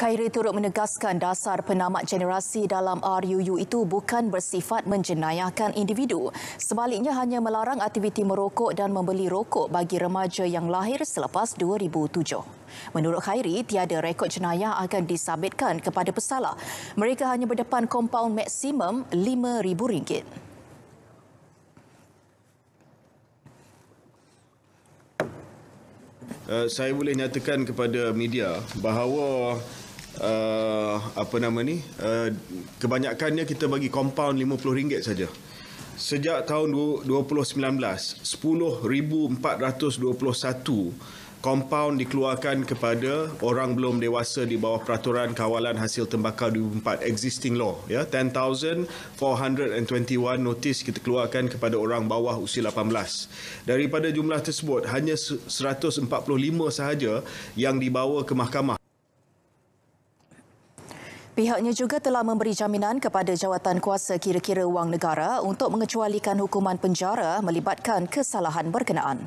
Khairi turut menegaskan dasar penamat generasi dalam RUU itu bukan bersifat menjenayahkan individu. Sebaliknya hanya melarang aktiviti merokok dan membeli rokok bagi remaja yang lahir selepas 2007. Menurut Khairi, tiada rekod jenayah akan disabitkan kepada pesalah. Mereka hanya berdepan kompaun maksimum RM5,000. Uh, eh, saya boleh nyatakan kepada media bahawa uh, apa nama ni uh, kebanyakannya kita bagi compound RM50 saja sejak tahun 2019 10421 compound dikeluarkan kepada orang belum dewasa di bawah peraturan kawalan hasil tembakau 2004 existing law ya 10421 notis kita keluarkan kepada orang bawah usia 18 daripada jumlah tersebut hanya 145 sahaja yang dibawa ke mahkamah Pihaknya juga telah memberi jaminan kepada jawatan kuasa kira-kira wang negara untuk mengecualikan hukuman penjara melibatkan kesalahan berkenaan.